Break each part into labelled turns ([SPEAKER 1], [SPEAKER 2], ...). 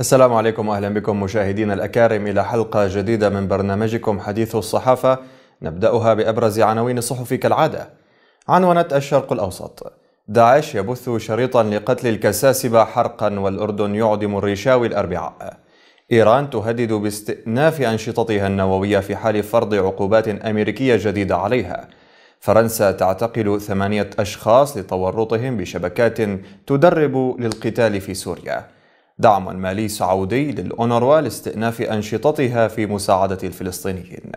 [SPEAKER 1] السلام عليكم واهلا بكم مشاهدينا الاكارم الى حلقه جديده من برنامجكم حديث الصحافه نبداها بابرز عناوين الصحف كالعاده. عنونت الشرق الاوسط داعش يبث شريطا لقتل الكساسبه حرقا والاردن يعدم الريشاوي الاربعاء. ايران تهدد باستئناف انشطتها النوويه في حال فرض عقوبات امريكيه جديده عليها. فرنسا تعتقل ثمانيه اشخاص لتورطهم بشبكات تدرب للقتال في سوريا. دعم مالي سعودي للأونروا لاستئناف أنشطتها في مساعدة الفلسطينيين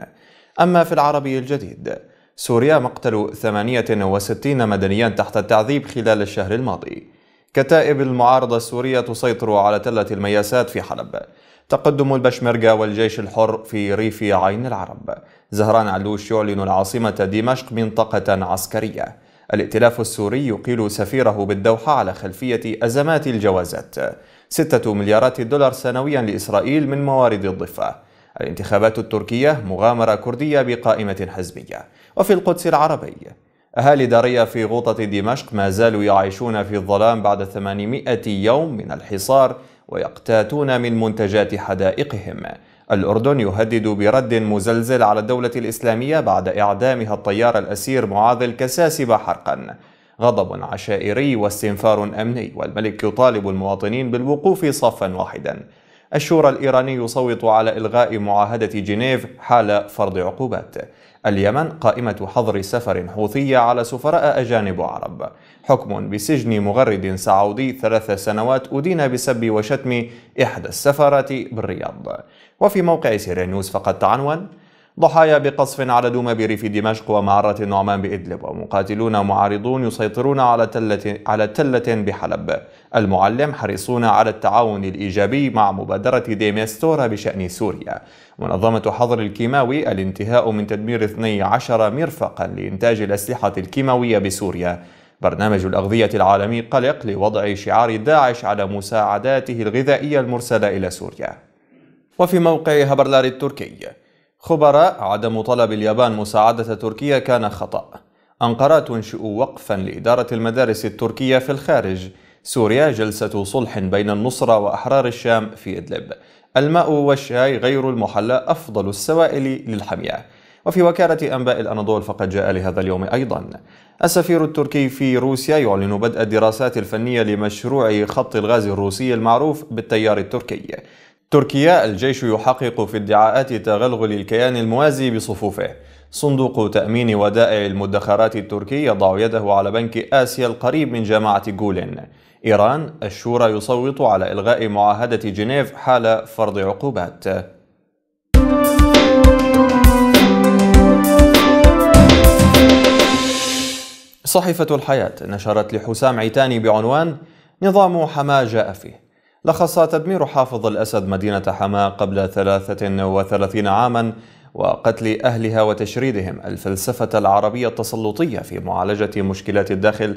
[SPEAKER 1] أما في العربي الجديد سوريا مقتل 68 مدنيا تحت التعذيب خلال الشهر الماضي كتائب المعارضة السورية تسيطر على تلة المياسات في حلب تقدم البشمرجة والجيش الحر في ريف عين العرب زهران علوش يعلن العاصمة دمشق منطقة عسكرية الائتلاف السوري يقيل سفيره بالدوحة على خلفية أزمات الجوازات 6 مليارات دولار سنويا لإسرائيل من موارد الضفة الانتخابات التركية مغامرة كردية بقائمة حزبية وفي القدس العربي أهالي داريا في غوطة دمشق ما زالوا يعيشون في الظلام بعد 800 يوم من الحصار ويقتاتون من منتجات حدائقهم الأردن يهدد برد مزلزل على الدولة الإسلامية بعد إعدامها الطيار الأسير معاذ الكساسب حرقا غضب عشائري واستنفار أمني والملك يطالب المواطنين بالوقوف صفا واحدا الشورى الإيراني يصوت على إلغاء معاهدة جنيف حال فرض عقوبات اليمن قائمة حظر سفر حوثية على سفراء أجانب عرب حكم بسجن مغرد سعودي ثلاث سنوات أدين بسب وشتم إحدى السفارات بالرياض وفي موقع سيرينيوز فقد تعنون ضحايا بقصف على دوما بريف دمشق ومعرة النعمان بإدلب ومقاتلون معارضون يسيطرون على تلة, على تلة بحلب المعلم حريصون على التعاون الإيجابي مع مبادرة ديميستورا بشأن سوريا منظمة حظر الكيماوي الانتهاء من تدمير 12 مرفقا لإنتاج الأسلحة الكيماوية بسوريا برنامج الأغذية العالمي قلق لوضع شعار داعش على مساعداته الغذائية المرسلة إلى سوريا وفي موقع هبرلار التركي خبراء عدم طلب اليابان مساعدة تركيا كان خطأ أنقرة تنشئ وقفا لإدارة المدارس التركية في الخارج سوريا جلسة صلح بين النصرة وأحرار الشام في إدلب الماء والشاي غير المحلى أفضل السوائل للحمية وفي وكالة أنباء الأناضول فقد جاء لهذا اليوم أيضا السفير التركي في روسيا يعلن بدء الدراسات الفنية لمشروع خط الغاز الروسي المعروف بالتيار التركي تركيا الجيش يحقق في ادعاءات تغلغل الكيان الموازي بصفوفه صندوق تأمين ودائع المدخرات التركي يضع يده على بنك آسيا القريب من جامعة جولين إيران الشورى يصوت على إلغاء معاهدة جنيف حال فرض عقوبات صحيفة الحياة نشرت لحسام عيتاني بعنوان نظام حما جاء فيه لخص تدمير حافظ الأسد مدينة حماة قبل 33 عاما وقتل أهلها وتشريدهم الفلسفة العربية التسلطية في معالجة مشكلات الداخل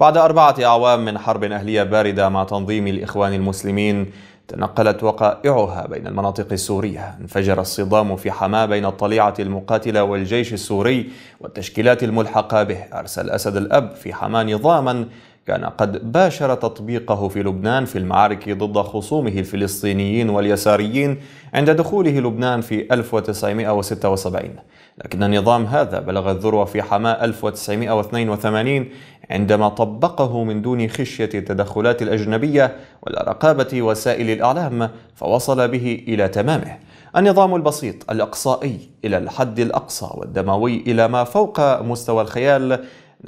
[SPEAKER 1] بعد أربعة أعوام من حرب أهلية باردة مع تنظيم الإخوان المسلمين تنقلت وقائعها بين المناطق السورية انفجر الصدام في حماة بين الطليعة المقاتلة والجيش السوري والتشكيلات الملحقة به أرسل أسد الأب في حماة نظاما كان قد باشر تطبيقه في لبنان في المعارك ضد خصومه الفلسطينيين واليساريين عند دخوله لبنان في 1976 لكن النظام هذا بلغ الذروة في حماة 1982 عندما طبقه من دون خشية التدخلات الأجنبية ولا رقابة وسائل الإعلام فوصل به إلى تمامه النظام البسيط الأقصائي إلى الحد الأقصى والدموي إلى ما فوق مستوى الخيال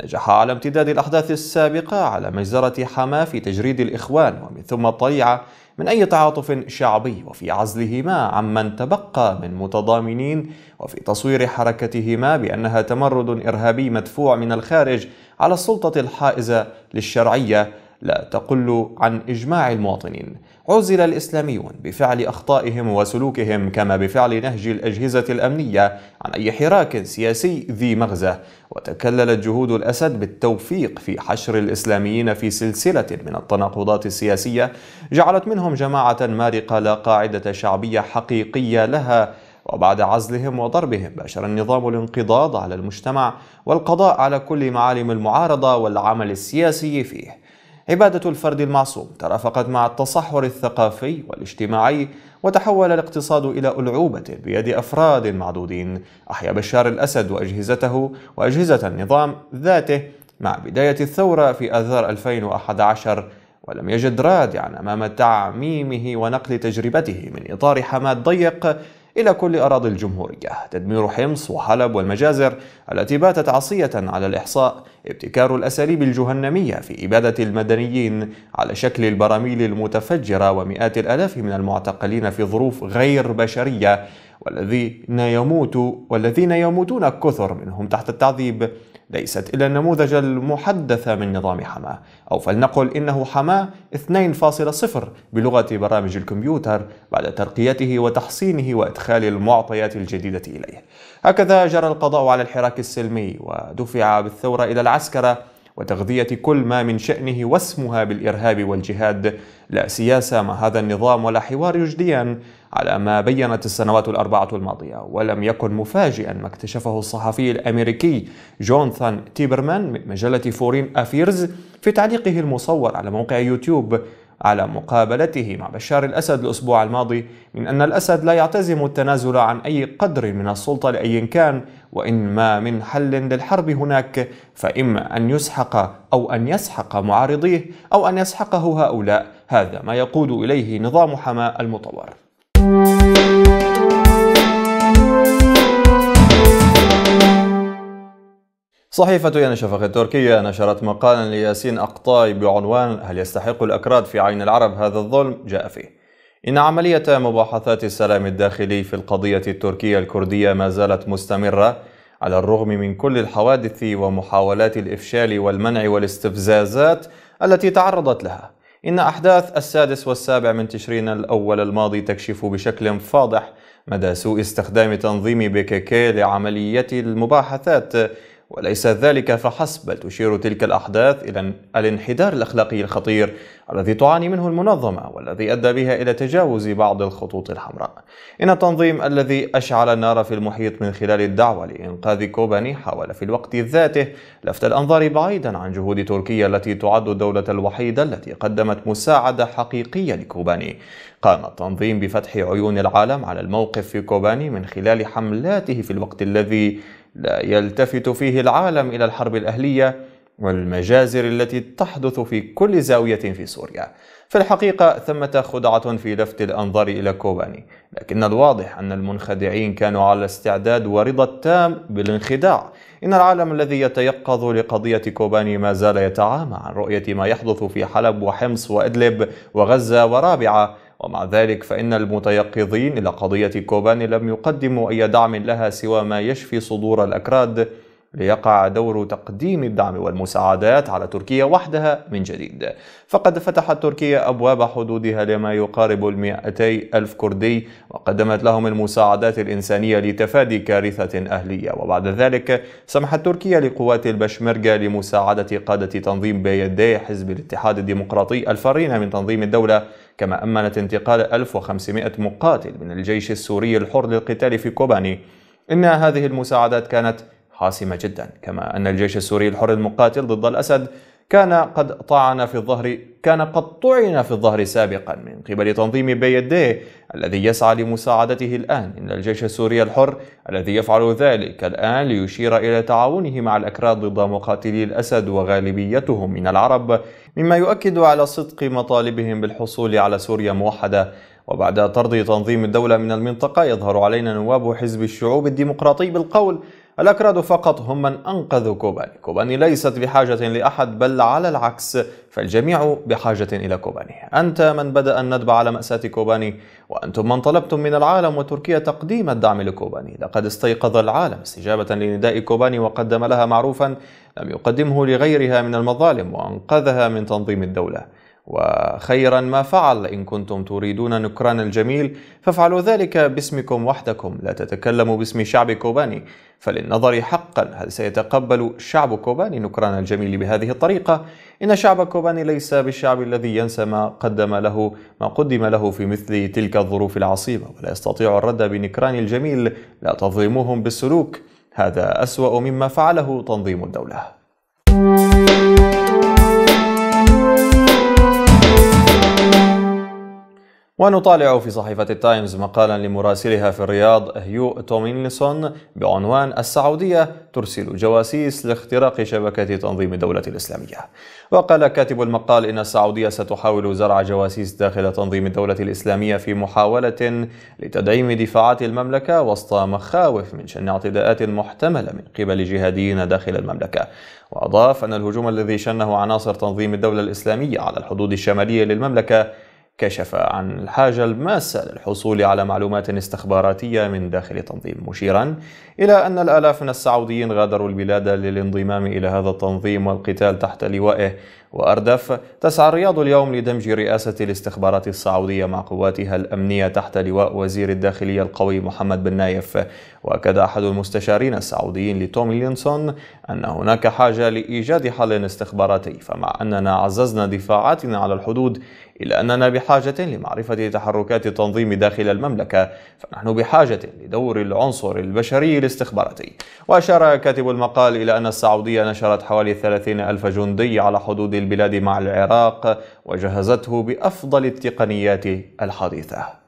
[SPEAKER 1] نجح على امتداد الأحداث السابقة على مجزرة حما في تجريد الإخوان ومن ثم الطليعة من أي تعاطف شعبي وفي عزلهما عمن تبقى من متضامنين وفي تصوير حركتهما بأنها تمرد إرهابي مدفوع من الخارج على السلطة الحائزة للشرعية لا تقل عن إجماع المواطنين عزل الإسلاميون بفعل أخطائهم وسلوكهم كما بفعل نهج الأجهزة الأمنية عن أي حراك سياسي ذي مغزى وتكللت جهود الأسد بالتوفيق في حشر الإسلاميين في سلسلة من التناقضات السياسية جعلت منهم جماعة مارقة لا قاعدة شعبية حقيقية لها وبعد عزلهم وضربهم باشر النظام الانقضاض على المجتمع والقضاء على كل معالم المعارضة والعمل السياسي فيه عبادة الفرد المعصوم ترافقت مع التصحر الثقافي والاجتماعي وتحول الاقتصاد إلى ألعوبة بيد أفراد معدودين أحيا بشار الأسد وأجهزته وأجهزة النظام ذاته مع بداية الثورة في آذار 2011 ولم يجد رادعا أمام تعميمه ونقل تجربته من إطار حماة ضيق إلى كل أراضي الجمهورية تدمير حمص وحلب والمجازر التي باتت عصية على الإحصاء ابتكار الأساليب الجهنمية في إبادة المدنيين على شكل البراميل المتفجرة ومئات الآلاف من المعتقلين في ظروف غير بشرية والذين يموت والذين يموتون كثر منهم تحت التعذيب ليست إلا النموذج المحدث من نظام حماه أو فلنقل إنه حماه 2.0 بلغة برامج الكمبيوتر بعد ترقيته وتحصينه وإدخال المعطيات الجديدة إليه هكذا جرى القضاء على الحراك السلمي ودفع بالثورة إلى العسكرة وتغذية كل ما من شأنه واسمها بالإرهاب والجهاد لا سياسة مع هذا النظام ولا حوار يجديا على ما بينت السنوات الأربعة الماضية ولم يكن مفاجئا ما اكتشفه الصحفي الأمريكي جونثان تيبرمان من مجلة فورين أفيرز في تعليقه المصور على موقع يوتيوب على مقابلته مع بشار الأسد الأسبوع الماضي من أن الأسد لا يعتزم التنازل عن أي قدر من السلطة لأي كان وإن ما من حل للحرب هناك فإما أن يسحق أو أن يسحق معارضيه أو أن يسحقه هؤلاء هذا ما يقود إليه نظام حماة المطور صحيفة شفق التركية نشرت مقالا لياسين أقطاي بعنوان هل يستحق الأكراد في عين العرب هذا الظلم؟ جاء فيه إن عملية مباحثات السلام الداخلي في القضية التركية الكردية ما زالت مستمرة على الرغم من كل الحوادث ومحاولات الإفشال والمنع والاستفزازات التي تعرضت لها إن أحداث السادس والسابع من تشرين الأول الماضي تكشف بشكل فاضح مدى سوء استخدام تنظيم بيكيكي لعملية المباحثات وليس ذلك فحسب بل تشير تلك الأحداث إلى الانحدار الأخلاقي الخطير الذي تعاني منه المنظمة والذي أدى بها إلى تجاوز بعض الخطوط الحمراء إن التنظيم الذي أشعل النار في المحيط من خلال الدعوة لإنقاذ كوباني حاول في الوقت ذاته لفت الأنظار بعيدا عن جهود تركيا التي تعد الدولة الوحيدة التي قدمت مساعدة حقيقية لكوباني قام التنظيم بفتح عيون العالم على الموقف في كوباني من خلال حملاته في الوقت الذي لا يلتفت فيه العالم إلى الحرب الأهلية والمجازر التي تحدث في كل زاوية في سوريا في الحقيقة ثمة خدعة في لفت الأنظار إلى كوباني لكن الواضح أن المنخدعين كانوا على استعداد ورضا تام بالانخداع إن العالم الذي يتيقظ لقضية كوباني ما زال يتعامى عن رؤية ما يحدث في حلب وحمص وإدلب وغزة ورابعة ومع ذلك فإن المتيقظين إلى قضية كوباني لم يقدموا أي دعم لها سوى ما يشفي صدور الأكراد ليقع دور تقديم الدعم والمساعدات على تركيا وحدها من جديد فقد فتحت تركيا أبواب حدودها لما يقارب المائتي ألف كردي وقدمت لهم المساعدات الإنسانية لتفادي كارثة أهلية وبعد ذلك سمحت تركيا لقوات البشمرجة لمساعدة قادة تنظيم بيدي حزب الاتحاد الديمقراطي الفارين من تنظيم الدولة كما أمنت انتقال 1500 مقاتل من الجيش السوري الحر للقتال في كوباني إن هذه المساعدات كانت حاسمة جدا كما أن الجيش السوري الحر المقاتل ضد الأسد كان قد طعن في الظهر كان قد طعن في الظهر سابقا من قبل تنظيم بيدي الذي يسعى لمساعدته الآن إن الجيش السوري الحر الذي يفعل ذلك الآن ليشير إلى تعاونه مع الأكراد ضد مقاتلي الأسد وغالبيتهم من العرب مما يؤكد على صدق مطالبهم بالحصول على سوريا موحدة وبعد طرد تنظيم الدولة من المنطقة يظهر علينا نواب حزب الشعوب الديمقراطي بالقول الأكراد فقط هم من أنقذوا كوباني كوباني ليست بحاجة لأحد بل على العكس فالجميع بحاجة إلى كوباني أنت من بدأ الندب على مأساة كوباني وأنتم من طلبتم من العالم وتركيا تقديم الدعم لكوباني لقد استيقظ العالم استجابة لنداء كوباني وقدم لها معروفا لم يقدمه لغيرها من المظالم وأنقذها من تنظيم الدولة وخيرا ما فعل إن كنتم تريدون نكران الجميل فافعلوا ذلك باسمكم وحدكم لا تتكلموا باسم شعب كوباني فللنظر حقا هل سيتقبل شعب كوباني نكران الجميل بهذه الطريقة؟ إن شعب كوباني ليس بالشعب الذي ينسى ما قدم له ما قدم له في مثل تلك الظروف العصيبة ولا يستطيع الرد بنكران الجميل لا تظلموهم بالسلوك هذا أسوأ مما فعله تنظيم الدولة. ونطالع في صحيفة التايمز مقالا لمراسلها في الرياض هيو تومينسون بعنوان السعودية ترسل جواسيس لاختراق شبكة تنظيم الدولة الإسلامية وقال كاتب المقال إن السعودية ستحاول زرع جواسيس داخل تنظيم الدولة الإسلامية في محاولة لتدعيم دفاعات المملكة وسط مخاوف من شن اعتداءات محتملة من قبل جهاديين داخل المملكة وأضاف أن الهجوم الذي شنه عناصر تنظيم الدولة الإسلامية على الحدود الشمالية للمملكة كشف عن الحاجة الماسة للحصول على معلومات استخباراتية من داخل التنظيم مشيرا إلى أن الآلاف من السعوديين غادروا البلاد للانضمام إلى هذا التنظيم والقتال تحت لوائه وأردف تسعى الرياض اليوم لدمج رئاسة الاستخبارات السعودية مع قواتها الأمنية تحت لواء وزير الداخلية القوي محمد بن نايف وأكد أحد المستشارين السعوديين لتومي لينسون أن هناك حاجة لإيجاد حل استخباراتي فمع أننا عززنا دفاعاتنا على الحدود إلا أننا بحاجة لمعرفة تحركات التنظيم داخل المملكة فنحن بحاجة لدور العنصر البشري الاستخباراتي وأشار كاتب المقال إلى أن السعودية نشرت حوالي 30 ألف جندي على حدود البلاد مع العراق وجهزته بأفضل التقنيات الحديثة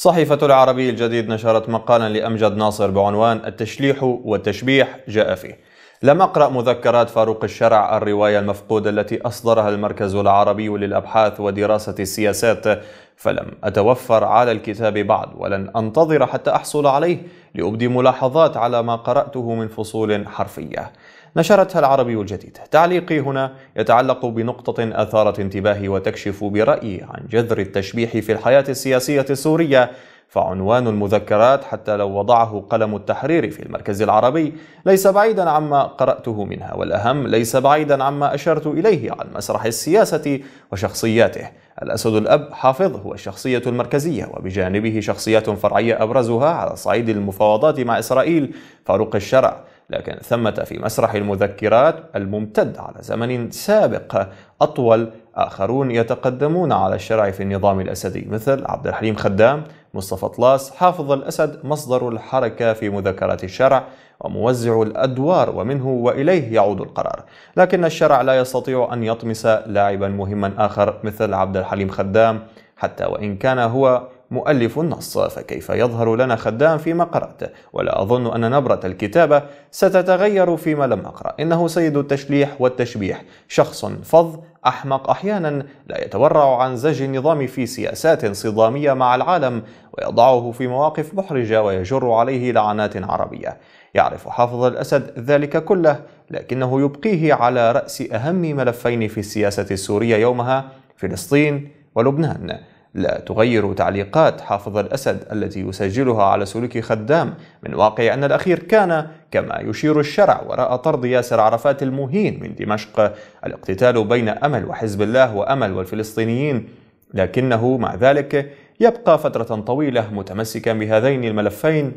[SPEAKER 1] صحيفة العربي الجديد نشرت مقالا لأمجد ناصر بعنوان التشليح والتشبيح جاء فيه لم أقرأ مذكرات فاروق الشرع الرواية المفقودة التي أصدرها المركز العربي للأبحاث ودراسة السياسات فلم أتوفر على الكتاب بعد ولن أنتظر حتى أحصل عليه لأبدي ملاحظات على ما قرأته من فصول حرفية نشرتها العربي الجديد تعليقي هنا يتعلق بنقطة أثارت انتباهي وتكشف برأيي عن جذر التشبيح في الحياة السياسية السورية فعنوان المذكرات حتى لو وضعه قلم التحرير في المركز العربي ليس بعيدا عما قرأته منها والأهم ليس بعيدا عما أشرت إليه عن مسرح السياسة وشخصياته الأسد الأب حافظ هو الشخصية المركزية وبجانبه شخصيات فرعية أبرزها على صعيد المفاوضات مع إسرائيل فاروق الشرع لكن ثمة في مسرح المذكرات الممتد على زمن سابق أطول آخرون يتقدمون على الشرع في النظام الأسدي مثل عبد الحليم خدام مصطفى طلاس حافظ الأسد مصدر الحركة في مذكرات الشرع وموزع الأدوار ومنه وإليه يعود القرار لكن الشرع لا يستطيع أن يطمس لاعبا مهما آخر مثل عبد الحليم خدام حتى وإن كان هو مؤلف النص فكيف يظهر لنا خدام فيما قرأت ولا أظن أن نبرة الكتابة ستتغير فيما لم أقرأ إنه سيد التشليح والتشبيح شخص فظ أحمق أحيانا لا يتورع عن زج النظام في سياسات صدامية مع العالم ويضعه في مواقف محرجة ويجر عليه لعنات عربية يعرف حافظ الأسد ذلك كله لكنه يبقيه على رأس أهم ملفين في السياسة السورية يومها فلسطين ولبنان لا تغير تعليقات حافظ الأسد التي يسجلها على سلوك خدام من واقع أن الأخير كان كما يشير الشرع وراء طرد ياسر عرفات المهين من دمشق الاقتتال بين أمل وحزب الله وأمل والفلسطينيين لكنه مع ذلك يبقى فترة طويلة متمسكا بهذين الملفين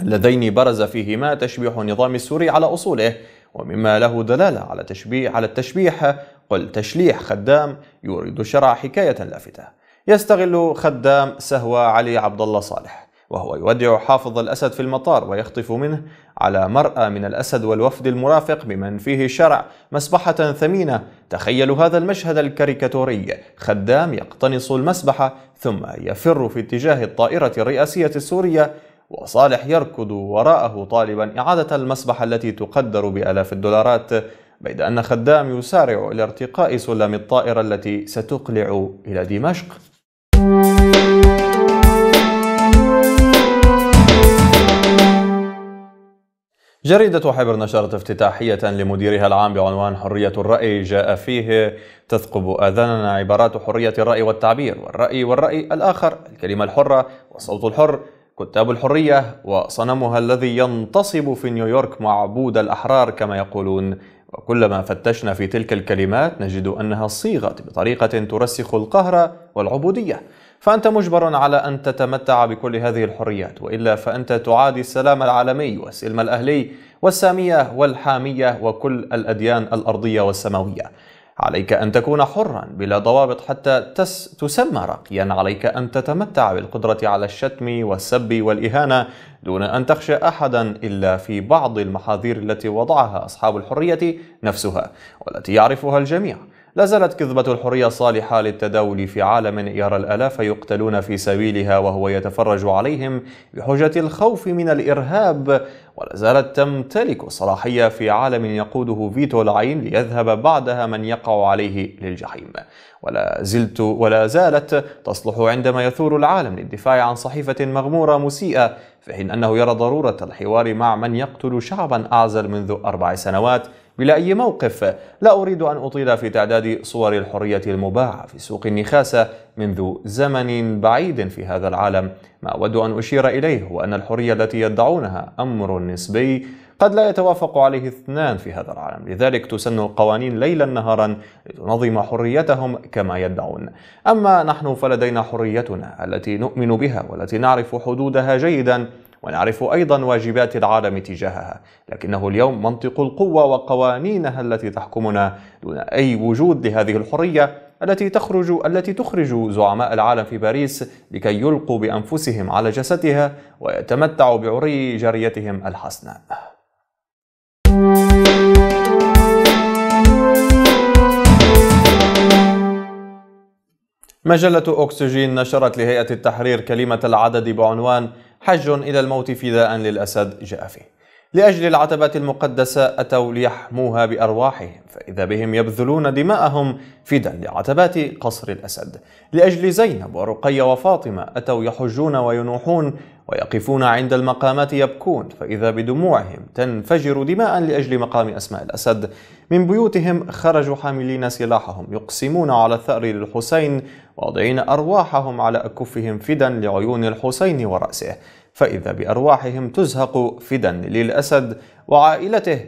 [SPEAKER 1] اللذين برز فيهما تشبيح النظام السوري على أصوله ومما له دلالة على تشبيح على التشبيح قل تشليح خدام يورد الشرع حكاية لافتة يستغل خدام سهوى علي عبد الله صالح وهو يودع حافظ الأسد في المطار ويخطف منه على مرأى من الأسد والوفد المرافق بمن فيه شرع مسبحة ثمينة تخيلوا هذا المشهد الكاريكاتوري خدام يقتنص المسبحة ثم يفر في اتجاه الطائرة الرئاسية السورية وصالح يركض وراءه طالبا إعادة المسبحة التي تقدر بآلاف الدولارات بيد أن خدام يسارع إلى ارتقاء سلم الطائرة التي ستقلع إلى دمشق جريدة حبر نشرت افتتاحية لمديرها العام بعنوان حرية الرأي جاء فيه تثقب آذاننا عبارات حرية الرأي والتعبير والرأي والرأي الآخر الكلمة الحرة والصوت الحر كتاب الحرية وصنمها الذي ينتصب في نيويورك معبود الأحرار كما يقولون وكلما فتشنا في تلك الكلمات نجد أنها صيغت بطريقة ترسخ القهر والعبودية فأنت مجبر على أن تتمتع بكل هذه الحريات وإلا فأنت تعادي السلام العالمي والسلم الأهلي والسامية والحامية وكل الأديان الأرضية والسماوية عليك أن تكون حرا بلا ضوابط حتى تس تسمى راقيا عليك أن تتمتع بالقدرة على الشتم والسب والإهانة دون أن تخشى أحدا إلا في بعض المحاذير التي وضعها أصحاب الحرية نفسها والتي يعرفها الجميع لا زالت كذبة الحرية صالحة للتداول في عالم يرى الآلاف يقتلون في سبيلها وهو يتفرج عليهم بحجة الخوف من الإرهاب ولا زالت تمتلك صلاحية في عالم يقوده فيتو العين ليذهب بعدها من يقع عليه للجحيم ولا زلت ولا زالت تصلح عندما يثور العالم للدفاع عن صحيفة مغمورة مسيئة فحين أنه يرى ضرورة الحوار مع من يقتل شعبا أعزل منذ أربع سنوات بلا أي موقف؟ لا أريد أن أطيل في تعداد صور الحرية المباعة في سوق النخاسة منذ زمن بعيد في هذا العالم ما أود أن أشير إليه هو أن الحرية التي يدعونها أمر نسبي قد لا يتوافق عليه اثنان في هذا العالم لذلك تسن القوانين ليلا نهارا لتنظم حريتهم كما يدعون أما نحن فلدينا حريتنا التي نؤمن بها والتي نعرف حدودها جيدا ونعرف أيضا واجبات العالم تجاهها لكنه اليوم منطق القوة وقوانينها التي تحكمنا دون أي وجود لهذه الحرية التي تخرج التي تخرج زعماء العالم في باريس لكي يلقوا بأنفسهم على جسدها ويتمتعوا بعري جاريتهم الحسناء مجلة أكسجين نشرت لهيئة التحرير كلمة العدد بعنوان حج إلى الموت فداء للأسد جاء فيه لأجل العتبة المقدسة أتوا ليحموها بأرواحهم فإذا بهم يبذلون دماءهم فدا لعتبات قصر الأسد لأجل زينب ورقية وفاطمة أتوا يحجون وينوحون ويقفون عند المقامات يبكون فإذا بدموعهم تنفجر دماء لأجل مقام أسماء الأسد من بيوتهم خرجوا حاملين سلاحهم يقسمون على الثأر للحسين واضعين أرواحهم على أكفهم فدا لعيون الحسين ورأسه فإذا بأرواحهم تزهق فدا للأسد وعائلته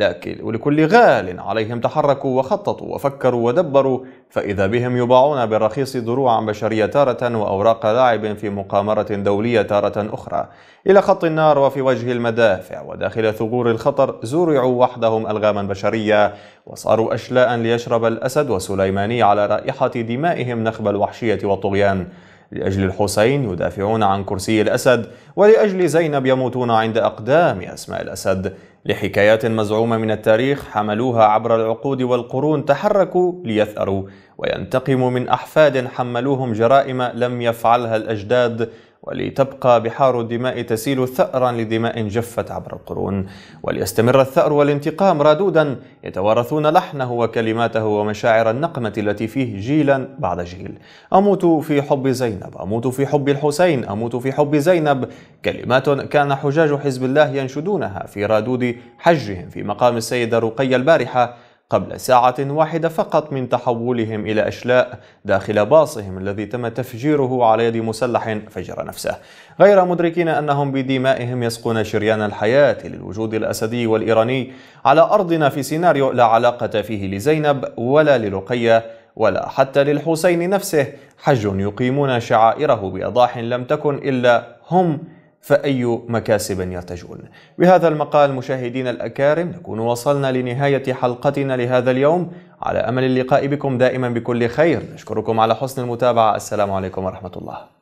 [SPEAKER 1] لكن ولكل غال عليهم تحركوا وخططوا وفكروا ودبروا فإذا بهم يباعون بالرخيص دروعا بشرية تارة وأوراق لاعب في مقامرة دولية تارة أخرى إلى خط النار وفي وجه المدافع وداخل ثغور الخطر زرعوا وحدهم ألغاما بشرية وصاروا أشلاء ليشرب الأسد وسليماني على رائحة دمائهم نخب الوحشية والطغيان لأجل الحسين يدافعون عن كرسي الأسد ولأجل زينب يموتون عند أقدام أسماء الأسد لحكايات مزعومة من التاريخ حملوها عبر العقود والقرون تحركوا ليثأروا وينتقموا من أحفاد حملوهم جرائم لم يفعلها الأجداد ولتبقى بحار الدماء تسيل ثأرا لدماء جفت عبر القرون وليستمر الثأر والانتقام رادودا يتوارثون لحنه وكلماته ومشاعر النقمة التي فيه جيلا بعد جيل أموت في حب زينب أموت في حب الحسين أموت في حب زينب كلمات كان حجاج حزب الله ينشدونها في رادود حجهم في مقام السيدة رقية البارحة قبل ساعة واحدة فقط من تحولهم إلى أشلاء داخل باصهم الذي تم تفجيره على يد مسلح فجر نفسه غير مدركين أنهم بدمائهم يسقون شريان الحياة للوجود الأسدي والإيراني على أرضنا في سيناريو لا علاقة فيه لزينب ولا للقية ولا حتى للحسين نفسه حج يقيمون شعائره بأضاح لم تكن إلا هم فأي مكاسب يرتجون بهذا المقال مشاهدينا الأكارم نكون وصلنا لنهاية حلقتنا لهذا اليوم على أمل اللقاء بكم دائما بكل خير نشكركم على حسن المتابعة السلام عليكم ورحمة الله